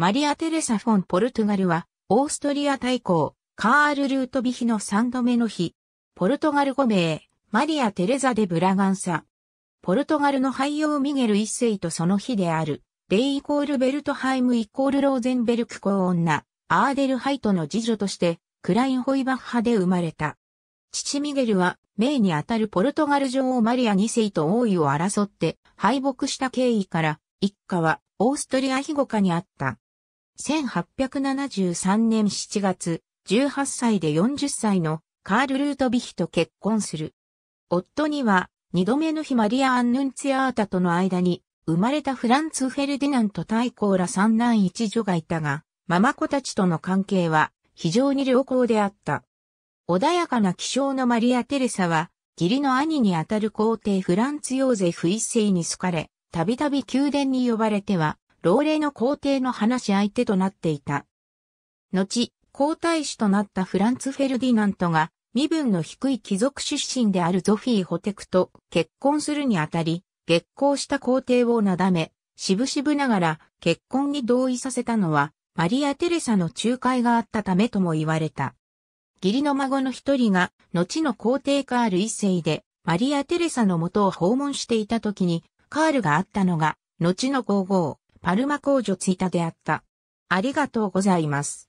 マリア・テレサ・フォン・ポルトガルは、オーストリア大公、カール・ルートビヒの三度目の日、ポルトガル五名、マリア・テレザ・デ・ブラガンサ。ポルトガルの俳優ミゲル一世とその日である、デイ・イコール・ベルトハイム・イコール・ローゼンベルク公女、アーデルハイトの次女として、クライン・ホイバッハで生まれた。父ミゲルは、名にあたるポルトガル女王マリア二世と王位を争って敗北した経緯から、一家はオーストリア庇護下にあった。1873年7月、18歳で40歳のカール・ルートビヒと結婚する。夫には、二度目の日マリア・アンヌンツィアータとの間に、生まれたフランツ・フェルディナント大公ら三男一女がいたが、ママ子たちとの関係は非常に良好であった。穏やかな気象のマリア・テレサは、義理の兄にあたる皇帝フランツ・ヨーゼフ一世に好かれ、たびたび宮殿に呼ばれては、老齢の皇帝の話し相手となっていた。後、皇太子となったフランツ・フェルディナントが、身分の低い貴族出身であるゾフィー・ホテクと結婚するにあたり、月光した皇帝をなだめ、しぶしぶながら結婚に同意させたのは、マリア・テレサの仲介があったためとも言われた。義理の孫の一人が、後の皇帝カール一世で、マリア・テレサの元を訪問していた時に、カールがあったのが、後の皇后、パルマ工場ツイタであった。ありがとうございます。